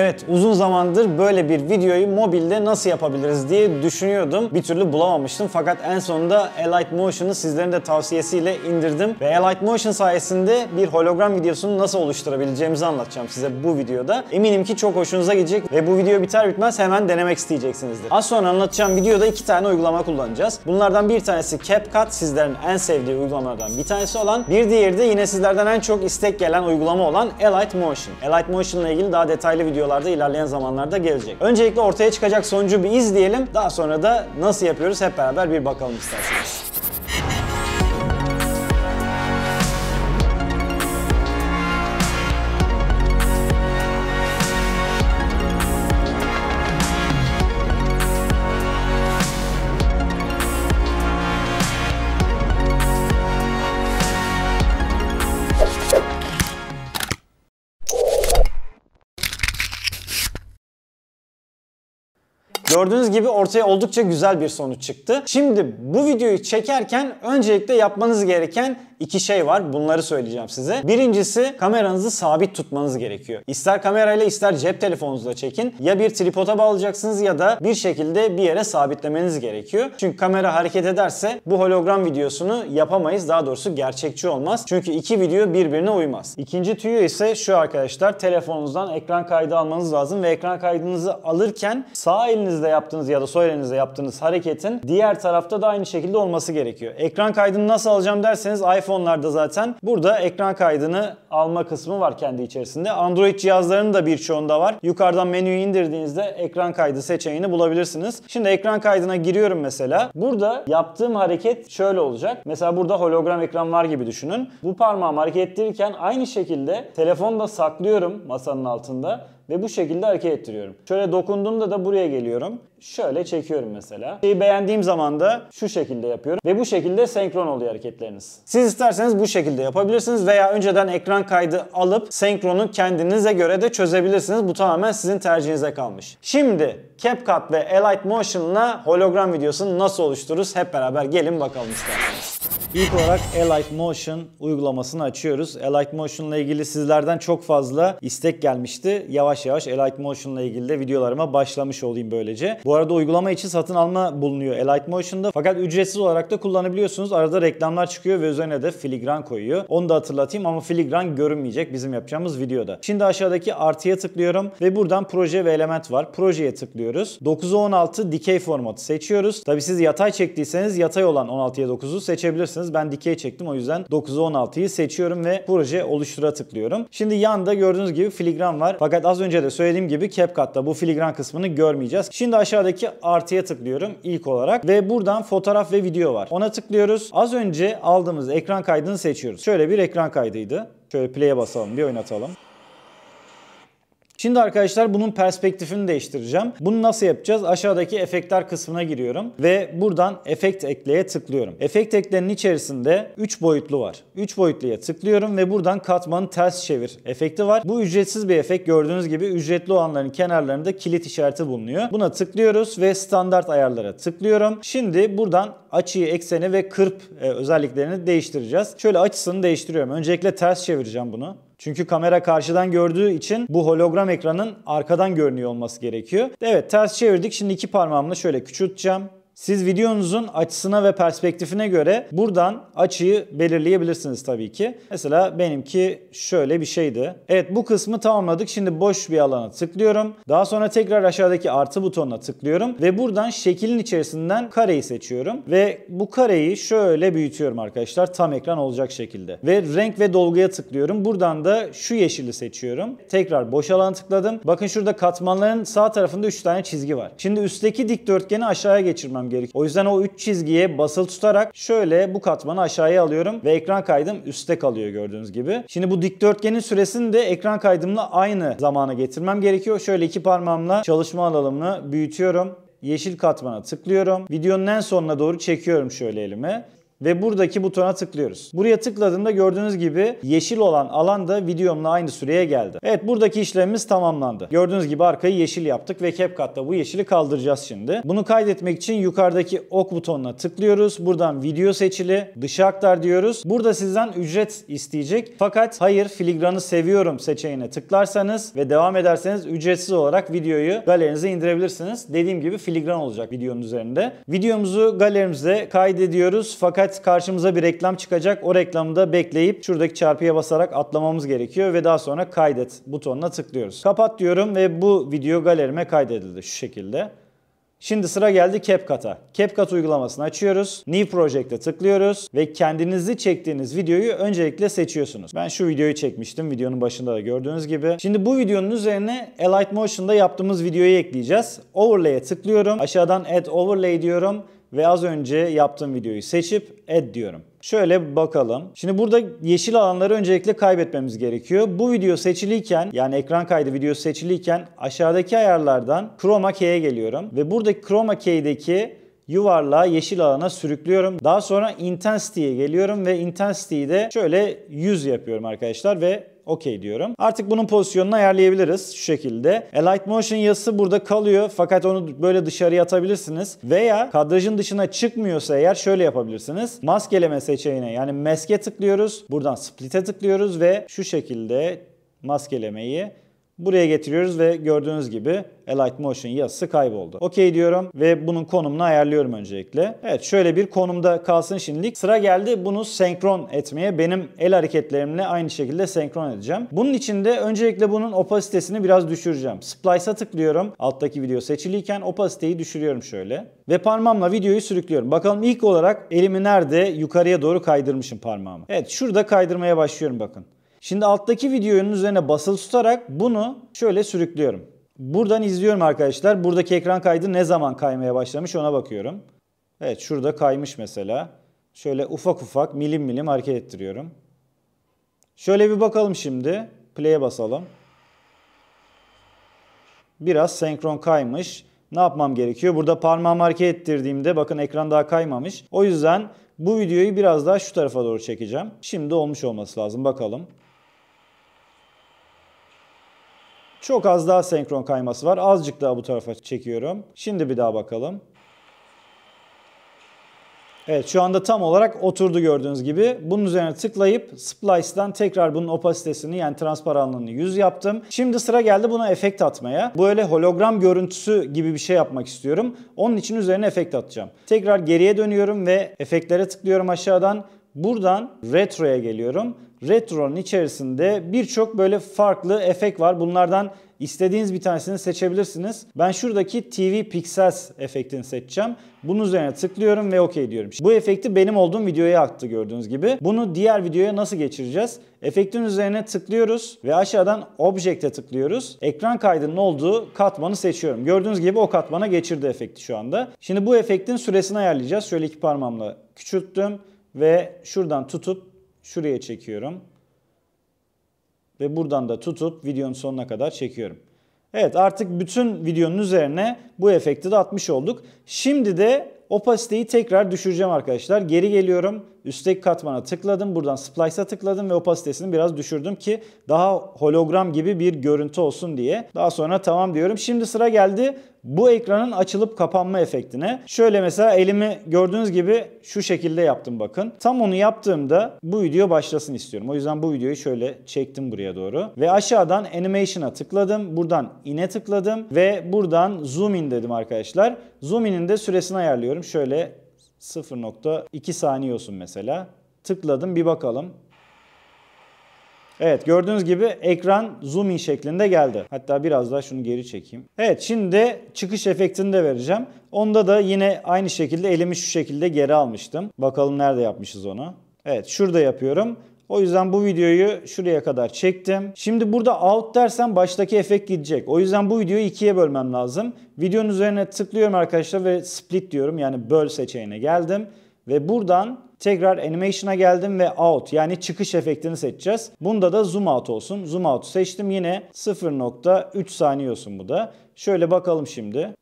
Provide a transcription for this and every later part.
Evet uzun zamandır böyle bir videoyu mobilde nasıl yapabiliriz diye düşünüyordum. Bir türlü bulamamıştım fakat en sonunda Elite Motion'u sizlerin de tavsiyesiyle indirdim. Ve Elite Motion sayesinde bir hologram videosunu nasıl oluşturabileceğimizi anlatacağım size bu videoda. Eminim ki çok hoşunuza gidecek ve bu video biter bitmez hemen denemek isteyeceksinizdir. Az sonra anlatacağım videoda iki tane uygulama kullanacağız. Bunlardan bir tanesi CapCut sizlerin en sevdiği uygulamalardan bir tanesi olan. Bir diğeri de yine sizlerden en çok istek gelen uygulama olan Elite Motion. Elite Motion ile ilgili daha detaylı videolar videolarda ilerleyen zamanlarda gelecek. Öncelikle ortaya çıkacak sonucu bir izleyelim. Daha sonra da nasıl yapıyoruz hep beraber bir bakalım isterseniz. Gördüğünüz gibi ortaya oldukça güzel bir sonuç çıktı. Şimdi bu videoyu çekerken öncelikle yapmanız gereken iki şey var. Bunları söyleyeceğim size. Birincisi kameranızı sabit tutmanız gerekiyor. İster kamerayla ister cep telefonunuzla çekin. Ya bir tripoda bağlayacaksınız ya da bir şekilde bir yere sabitlemeniz gerekiyor. Çünkü kamera hareket ederse bu hologram videosunu yapamayız. Daha doğrusu gerçekçi olmaz. Çünkü iki video birbirine uymaz. İkinci tüyü ise şu arkadaşlar. Telefonunuzdan ekran kaydı almanız lazım ve ekran kaydınızı alırken sağ elinizde yaptığınız ya da sol elinizde yaptığınız hareketin diğer tarafta da aynı şekilde olması gerekiyor. Ekran kaydını nasıl alacağım derseniz iPhone iPhone'larda zaten burada ekran kaydını alma kısmı var kendi içerisinde. Android cihazlarının da birçoğunda var. Yukarıdan menüyü indirdiğinizde ekran kaydı seçeneğini bulabilirsiniz. Şimdi ekran kaydına giriyorum mesela. Burada yaptığım hareket şöyle olacak. Mesela burada hologram ekran var gibi düşünün. Bu parmağımı hareket ettirirken aynı şekilde telefonu da saklıyorum masanın altında ve bu şekilde hareket ettiriyorum. Şöyle dokunduğumda da buraya geliyorum şöyle çekiyorum mesela. Şeyi beğendiğim zaman da şu şekilde yapıyorum ve bu şekilde senkron oluyor hareketleriniz. Siz isterseniz bu şekilde yapabilirsiniz veya önceden ekran kaydı alıp senkronu kendinize göre de çözebilirsiniz. Bu tamamen sizin tercihinize kalmış. Şimdi CapCut ve Elite Motion'la hologram videosunu nasıl oluştururuz hep beraber gelin bakalım isterseniz. İlk olarak Elite Motion uygulamasını açıyoruz. Elite Motion ile ilgili sizlerden çok fazla istek gelmişti. Yavaş yavaş Elite Motion ile ilgili de videolarıma başlamış olayım böylece. Bu bu arada uygulama için satın alma bulunuyor Elite Motion'da. Fakat ücretsiz olarak da kullanabiliyorsunuz. Arada reklamlar çıkıyor ve üzerine de filigran koyuyor. Onu da hatırlatayım ama filigran görünmeyecek bizim yapacağımız videoda. Şimdi aşağıdaki artıya tıklıyorum ve buradan proje ve element var. Projeye tıklıyoruz. 9'a 16 dikey formatı seçiyoruz. Tabi siz yatay çektiyseniz yatay olan 16'ya 9'u seçebilirsiniz. Ben dikey çektim o yüzden 9'a 16'yı seçiyorum ve proje oluştura tıklıyorum. Şimdi yanda gördüğünüz gibi filigran var. Fakat az önce de söylediğim gibi CapCut'ta bu filigran kısmını görmeyeceğiz. Şimdi aşağı aşağıdaki artıya tıklıyorum ilk olarak ve buradan fotoğraf ve video var. Ona tıklıyoruz. Az önce aldığımız ekran kaydını seçiyoruz. Şöyle bir ekran kaydıydı. Şöyle play'e basalım bir oynatalım. Şimdi arkadaşlar bunun perspektifini değiştireceğim. Bunu nasıl yapacağız? Aşağıdaki efektler kısmına giriyorum ve buradan efekt ekleye tıklıyorum. Efekt eklenin içerisinde 3 boyutlu var. 3 boyutluya tıklıyorum ve buradan katmanı ters çevir efekti var. Bu ücretsiz bir efekt. Gördüğünüz gibi ücretli olanların kenarlarında kilit işareti bulunuyor. Buna tıklıyoruz ve standart ayarlara tıklıyorum. Şimdi buradan açıyı, ekseni ve kırp e, özelliklerini değiştireceğiz. Şöyle açısını değiştiriyorum. Öncelikle ters çevireceğim bunu. Çünkü kamera karşıdan gördüğü için bu hologram ekranın arkadan görünüyor olması gerekiyor. Evet ters çevirdik. Şimdi iki parmağımla şöyle küçülteceğim. Siz videonuzun açısına ve perspektifine göre buradan açıyı belirleyebilirsiniz tabii ki. Mesela benimki şöyle bir şeydi. Evet bu kısmı tamamladık. Şimdi boş bir alana tıklıyorum. Daha sonra tekrar aşağıdaki artı butonuna tıklıyorum ve buradan şeklin içerisinden kareyi seçiyorum ve bu kareyi şöyle büyütüyorum arkadaşlar tam ekran olacak şekilde. Ve renk ve dolguya tıklıyorum. Buradan da şu yeşili seçiyorum. Tekrar boş alana tıkladım. Bakın şurada katmanların sağ tarafında 3 tane çizgi var. Şimdi üstteki dikdörtgeni aşağıya geçirmem gerekiyor. O yüzden o üç çizgiye basılı tutarak şöyle bu katmanı aşağıya alıyorum ve ekran kaydım üstte kalıyor gördüğünüz gibi. Şimdi bu dikdörtgenin süresini de ekran kaydımla aynı zamana getirmem gerekiyor. Şöyle iki parmağımla çalışma alanımını büyütüyorum. Yeşil katmana tıklıyorum. Videonun en sonuna doğru çekiyorum şöyle elime ve buradaki butona tıklıyoruz. Buraya tıkladığımda gördüğünüz gibi yeşil olan alan da videomla aynı süreye geldi. Evet buradaki işlemimiz tamamlandı. Gördüğünüz gibi arkayı yeşil yaptık ve CapCut'ta bu yeşili kaldıracağız şimdi. Bunu kaydetmek için yukarıdaki ok butonuna tıklıyoruz. Buradan video seçili, dışa aktar diyoruz. Burada sizden ücret isteyecek. Fakat hayır filigranı seviyorum seçeneğine tıklarsanız ve devam ederseniz ücretsiz olarak videoyu galerinize indirebilirsiniz. Dediğim gibi filigran olacak videonun üzerinde. Videomuzu galerimizde kaydediyoruz fakat fakat karşımıza bir reklam çıkacak. O reklamı da bekleyip şuradaki çarpıya basarak atlamamız gerekiyor ve daha sonra kaydet butonuna tıklıyoruz. Kapat diyorum ve bu video galerime kaydedildi şu şekilde. Şimdi sıra geldi CapCut'a. CapCut uygulamasını açıyoruz. New Project'e tıklıyoruz ve kendinizi çektiğiniz videoyu öncelikle seçiyorsunuz. Ben şu videoyu çekmiştim. Videonun başında da gördüğünüz gibi. Şimdi bu videonun üzerine Alight Motion'da yaptığımız videoyu ekleyeceğiz. Overlay'e tıklıyorum. Aşağıdan Add Overlay diyorum ve az önce yaptığım videoyu seçip add diyorum. Şöyle bakalım. Şimdi burada yeşil alanları öncelikle kaybetmemiz gerekiyor. Bu video seçiliyken yani ekran kaydı videosu seçiliyken aşağıdaki ayarlardan Chroma Key'e geliyorum. Ve buradaki Chroma Key'deki yuvarlağa yeşil alana sürüklüyorum. Daha sonra intensity'ye geliyorum ve intensity'yi de şöyle 100 yapıyorum arkadaşlar ve okey diyorum. Artık bunun pozisyonunu ayarlayabiliriz şu şekilde. A e, light motion yazısı burada kalıyor fakat onu böyle dışarıya atabilirsiniz. Veya kadrajın dışına çıkmıyorsa eğer şöyle yapabilirsiniz. Maskeleme seçeneğine yani meske tıklıyoruz. Buradan split'e tıklıyoruz ve şu şekilde maskelemeyi Buraya getiriyoruz ve gördüğünüz gibi Elite Motion yazısı kayboldu. Okey diyorum ve bunun konumunu ayarlıyorum öncelikle. Evet şöyle bir konumda kalsın şimdilik. Sıra geldi bunu senkron etmeye. Benim el hareketlerimle aynı şekilde senkron edeceğim. Bunun için de öncelikle bunun opasitesini biraz düşüreceğim. Splice'a tıklıyorum. Alttaki video seçiliyken opasiteyi düşürüyorum şöyle. Ve parmağımla videoyu sürüklüyorum. Bakalım ilk olarak elimi nerede yukarıya doğru kaydırmışım parmağımı. Evet şurada kaydırmaya başlıyorum bakın. Şimdi alttaki videonun üzerine basılı tutarak bunu şöyle sürüklüyorum. Buradan izliyorum arkadaşlar. Buradaki ekran kaydı ne zaman kaymaya başlamış ona bakıyorum. Evet şurada kaymış mesela. Şöyle ufak ufak milim milim hareket ettiriyorum. Şöyle bir bakalım şimdi. Play'e basalım. Biraz senkron kaymış. Ne yapmam gerekiyor? Burada parmağımı hareket ettirdiğimde bakın ekran daha kaymamış. O yüzden bu videoyu biraz daha şu tarafa doğru çekeceğim. Şimdi olmuş olması lazım. Bakalım. Çok az daha senkron kayması var. Azıcık daha bu tarafa çekiyorum. Şimdi bir daha bakalım. Evet şu anda tam olarak oturdu gördüğünüz gibi. Bunun üzerine tıklayıp Splice'dan tekrar bunun opasitesini yani transparanlığını 100 yaptım. Şimdi sıra geldi buna efekt atmaya. Bu öyle hologram görüntüsü gibi bir şey yapmak istiyorum. Onun için üzerine efekt atacağım. Tekrar geriye dönüyorum ve efektlere tıklıyorum aşağıdan. Buradan retroya geliyorum Retro'nun içerisinde birçok böyle farklı efekt var. Bunlardan istediğiniz bir tanesini seçebilirsiniz. Ben şuradaki TV Pixels efektini seçeceğim. Bunun üzerine tıklıyorum ve OK diyorum. Bu efekti benim olduğum videoya attı gördüğünüz gibi. Bunu diğer videoya nasıl geçireceğiz? Efektin üzerine tıklıyoruz ve aşağıdan Object'e tıklıyoruz. Ekran kaydının olduğu katmanı seçiyorum. Gördüğünüz gibi o katmana geçirdi efekti şu anda. Şimdi bu efektin süresini ayarlayacağız. Şöyle iki parmağımla küçülttüm ve şuradan tutup Şuraya çekiyorum. Ve buradan da tutup videonun sonuna kadar çekiyorum. Evet artık bütün videonun üzerine bu efekti de atmış olduk. Şimdi de opasiteyi tekrar düşüreceğim arkadaşlar. Geri geliyorum üstek katmana tıkladım. Buradan splice'a tıkladım ve opasitesini biraz düşürdüm ki daha hologram gibi bir görüntü olsun diye. Daha sonra tamam diyorum. Şimdi sıra geldi bu ekranın açılıp kapanma efektine. Şöyle mesela elimi gördüğünüz gibi şu şekilde yaptım bakın. Tam onu yaptığımda bu video başlasın istiyorum. O yüzden bu videoyu şöyle çektim buraya doğru. Ve aşağıdan animation'a tıkladım. Buradan in'e tıkladım ve buradan zoom in dedim arkadaşlar. Zoom in'in de süresini ayarlıyorum. Şöyle 0.2 saniye olsun mesela. Tıkladım bir bakalım. Evet gördüğünüz gibi ekran zoom in şeklinde geldi. Hatta biraz daha şunu geri çekeyim. Evet şimdi çıkış efektini de vereceğim. Onda da yine aynı şekilde elimi şu şekilde geri almıştım. Bakalım nerede yapmışız onu. Evet şurada yapıyorum. O yüzden bu videoyu şuraya kadar çektim. Şimdi burada out dersen baştaki efekt gidecek. O yüzden bu videoyu ikiye bölmem lazım. Videonun üzerine tıklıyorum arkadaşlar ve split diyorum. Yani böl seçeneğine geldim. Ve buradan tekrar animation'a geldim ve out yani çıkış efektini seçeceğiz. Bunda da zoom out olsun. Zoom out seçtim yine 0.3 saniye olsun bu da. Şöyle bakalım şimdi.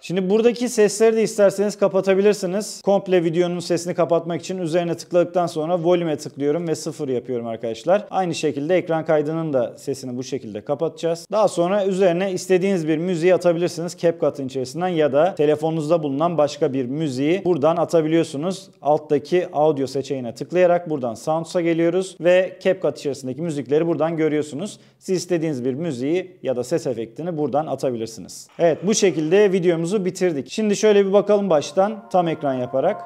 Şimdi buradaki sesleri de isterseniz kapatabilirsiniz. Komple videonun sesini kapatmak için üzerine tıkladıktan sonra volume tıklıyorum ve sıfır yapıyorum arkadaşlar. Aynı şekilde ekran kaydının da sesini bu şekilde kapatacağız. Daha sonra üzerine istediğiniz bir müziği atabilirsiniz CapCut'ın içerisinden ya da telefonunuzda bulunan başka bir müziği buradan atabiliyorsunuz. Alttaki audio seçeneğine tıklayarak buradan Sounds'a geliyoruz ve CapCut içerisindeki müzikleri buradan görüyorsunuz. Siz istediğiniz bir müziği ya da ses efektini buradan atabilirsiniz. Evet bu şekilde videomuz videomuzu bitirdik. Şimdi şöyle bir bakalım baştan tam ekran yaparak.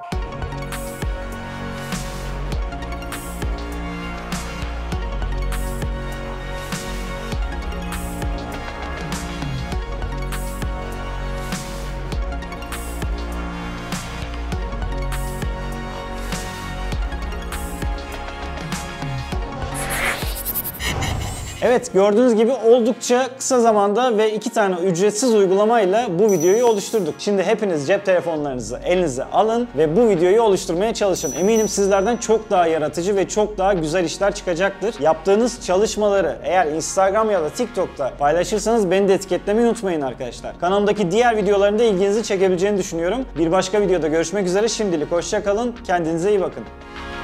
Evet gördüğünüz gibi oldukça kısa zamanda ve iki tane ücretsiz uygulamayla bu videoyu oluşturduk. Şimdi hepiniz cep telefonlarınızı elinize alın ve bu videoyu oluşturmaya çalışın. Eminim sizlerden çok daha yaratıcı ve çok daha güzel işler çıkacaktır. Yaptığınız çalışmaları eğer Instagram ya da TikTok'ta paylaşırsanız beni de etiketlemeyi unutmayın arkadaşlar. Kanalımdaki diğer videoların ilginizi çekebileceğini düşünüyorum. Bir başka videoda görüşmek üzere şimdilik hoşçakalın. Kendinize iyi bakın.